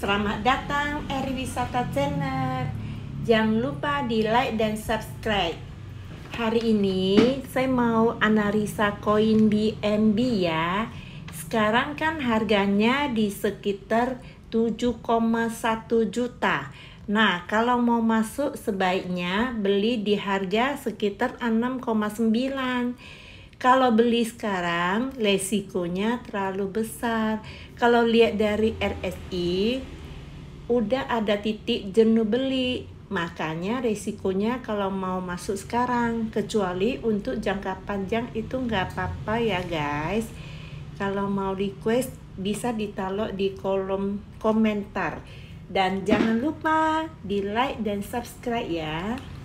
Selamat datang Eri Wisata Channel. Jangan lupa di like dan subscribe. Hari ini saya mau analisa koin BNB ya. Sekarang kan harganya di sekitar 7,1 juta. Nah, kalau mau masuk sebaiknya beli di harga sekitar 6,9 kalau beli sekarang, resikonya terlalu besar. Kalau lihat dari RSI, udah ada titik jenuh beli. Makanya resikonya kalau mau masuk sekarang, kecuali untuk jangka panjang itu nggak apa-apa ya guys. Kalau mau request bisa ditaruh di kolom komentar. Dan jangan lupa di like dan subscribe ya.